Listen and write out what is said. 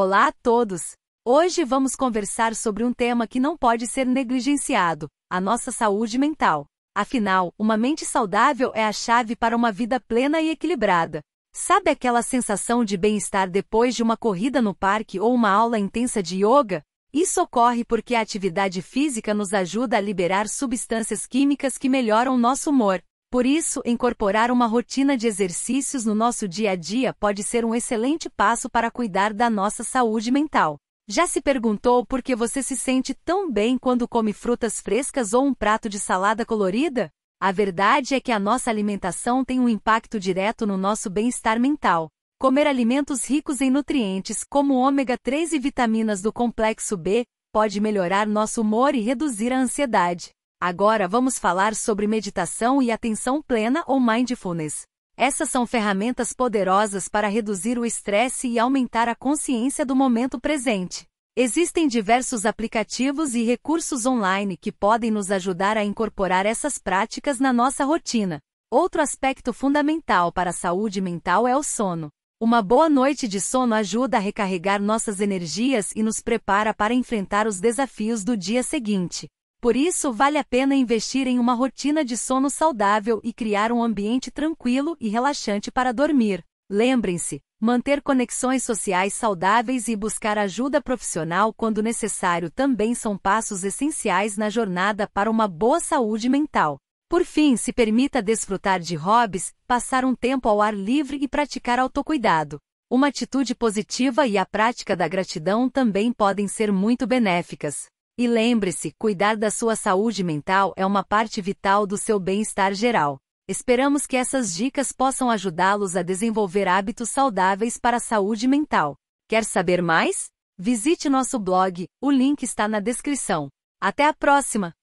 Olá a todos! Hoje vamos conversar sobre um tema que não pode ser negligenciado: a nossa saúde mental. Afinal, uma mente saudável é a chave para uma vida plena e equilibrada. Sabe aquela sensação de bem-estar depois de uma corrida no parque ou uma aula intensa de yoga? Isso ocorre porque a atividade física nos ajuda a liberar substâncias químicas que melhoram nosso humor, por isso, incorporar uma rotina de exercícios no nosso dia a dia pode ser um excelente passo para cuidar da nossa saúde mental. Já se perguntou por que você se sente tão bem quando come frutas frescas ou um prato de salada colorida? A verdade é que a nossa alimentação tem um impacto direto no nosso bem-estar mental. Comer alimentos ricos em nutrientes, como ômega 3 e vitaminas do complexo B, pode melhorar nosso humor e reduzir a ansiedade. Agora vamos falar sobre meditação e atenção plena ou mindfulness. Essas são ferramentas poderosas para reduzir o estresse e aumentar a consciência do momento presente. Existem diversos aplicativos e recursos online que podem nos ajudar a incorporar essas práticas na nossa rotina. Outro aspecto fundamental para a saúde mental é o sono. Uma boa noite de sono ajuda a recarregar nossas energias e nos prepara para enfrentar os desafios do dia seguinte. Por isso, vale a pena investir em uma rotina de sono saudável e criar um ambiente tranquilo e relaxante para dormir. Lembrem-se, manter conexões sociais saudáveis e buscar ajuda profissional quando necessário também são passos essenciais na jornada para uma boa saúde mental. Por fim, se permita desfrutar de hobbies, passar um tempo ao ar livre e praticar autocuidado. Uma atitude positiva e a prática da gratidão também podem ser muito benéficas. E lembre-se, cuidar da sua saúde mental é uma parte vital do seu bem-estar geral. Esperamos que essas dicas possam ajudá-los a desenvolver hábitos saudáveis para a saúde mental. Quer saber mais? Visite nosso blog, o link está na descrição. Até a próxima!